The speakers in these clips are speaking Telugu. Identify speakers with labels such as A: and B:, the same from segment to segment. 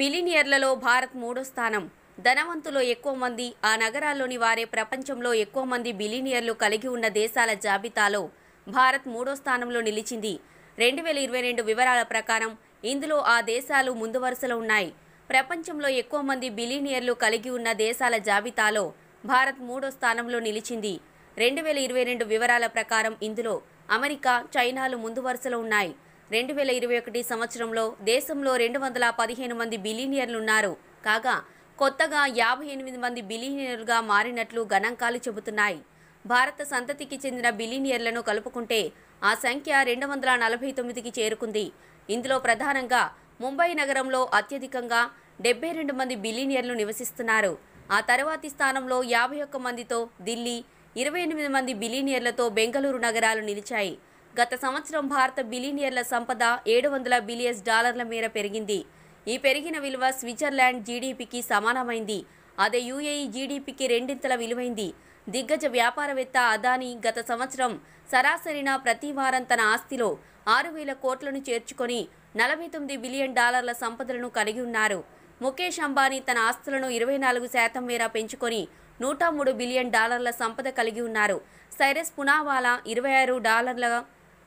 A: బిలినియర్లలో భారత్ మూడో స్థానం ధనవంతులో ఎక్కువ మంది ఆ నగరాల్లోని వారే ప్రపంచంలో ఎక్కువ మంది బిలినియర్లు కలిగి ఉన్న దేశాల జాబితాలో భారత్ మూడో స్థానంలో నిలిచింది రెండు వేల ఇరవై రెండు వివరాల ప్రకారం ఇందులో ఆ దేశాలు ముందు వరుసలో ఉన్నాయి ప్రపంచంలో ఎక్కువ మంది బిలినియర్లు కలిగి ఉన్న దేశాల జాబితాలో భారత్ మూడో స్థానంలో నిలిచింది రెండు వేల ఇరవై రెండు వివరాల ప్రకారం ఇందులో అమెరికా చైనాలు ముందు వరుసలో ఉన్నాయి రెండు వేల ఇరవై ఒకటి సంవత్సరంలో దేశంలో రెండు వందల పదిహేను మంది బిలీనియర్లున్నారు కాగా కొత్తగా యాభై ఎనిమిది మంది బిలీనియర్లుగా మారినట్లు గణాంకాలు చెబుతున్నాయి భారత సంతతికి చెందిన బిలీనియర్లను కలుపుకుంటే ఆ సంఖ్య రెండు వందల నలభై తొమ్మిదికి చేరుకుంది ఇందులో ప్రధానంగా ముంబై నగరంలో అత్యధికంగా డెబ్బై రెండు మంది బిలీనియర్లు నివసిస్తున్నారు ఆ తర్వాతి స్థానంలో యాభై ఒక్క మందితో ఢిల్లీ ఇరవై ఎనిమిది మంది బిలీనియర్లతో బెంగళూరు నగరాలు నిలిచాయి గత సంవత్సరం భారత బిలినియర్ల సంపద ఏడు వందల బిలియన్ డాలర్ల మేర పెరిగింది ఈ పెరిగిన విలువ స్విట్జర్లాండ్ జీడీపీకి సమానమైంది అదే యుఏఈ జీడీపీకి రెండింతల విలువైంది దిగ్గజ వ్యాపారవేత్త అదానీ గత సంవత్సరం సరాసరిన ప్రతి వారం తన ఆస్తిలో ఆరు వేల కోట్లను చేర్చుకొని నలభై తొమ్మిది బిలియన్ డాలర్ల సంపదలను కలిగి ఉన్నారు ముఖేష్ అంబానీ తన ఆస్తులను ఇరవై నాలుగు శాతం మేర పెంచుకొని నూట మూడు బిలియన్ డాలర్ల సంపద కలిగి ఉన్నారు సైరస్ పునావాలా ఇరవై ఆరు డాలర్ల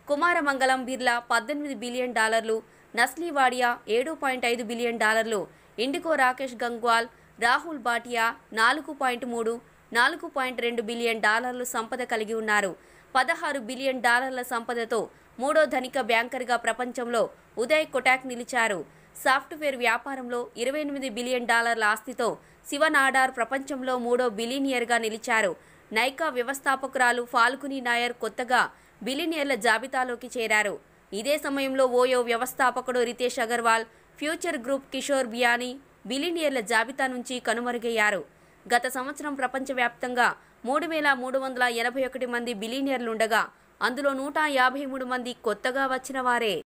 A: కుమారమంగళం బిర్లా పద్దెనిమిది బిలియన్ డాలర్లు నస్లీవాడియా ఏడు పాయింట్ ఐదు బిలియన్ డాలర్లు ఇండికో రాకేష్ గంగ్వాల్ రాహుల్ బాటియా నాలుగు పాయింట్ మూడు నాలుగు పాయింట్ రెండు బిలియన్ డాలర్లు సంపద కలిగి ఉన్నారు పదహారు బిలియన్ డాలర్ల సంపదతో మూడో ధనిక బ్యాంకర్గా ప్రపంచంలో ఉదయ్ కొటాక్ నిలిచారు సాఫ్ట్వేర్ వ్యాపారంలో ఇరవై ఎనిమిది బిలియన్ డాలర్ల ఆస్తితో శివనాడార్ ప్రపంచంలో మూడో బిలియనియర్గా నిలిచారు నైకా వ్యవస్థాపకురాలు ఫాల్గుని నాయర్ కొత్తగా బిలినియర్ల జాబితాలోకి చేరారు ఇదే సమయంలో ఓయో వ్యవస్థాపకుడు రితేష్ అగర్వాల్ ఫ్యూచర్ గ్రూప్ కిషోర్ బియానీ బిలినియర్ల జాబితా నుంచి కనుమరుగయ్యారు గత సంవత్సరం ప్రపంచవ్యాప్తంగా మూడు వేల మూడు వందల ఎనభై ఒకటి మంది బిలీనియర్లుండగా అందులో నూట యాభై మూడు మంది కొత్తగా వచ్చిన వారే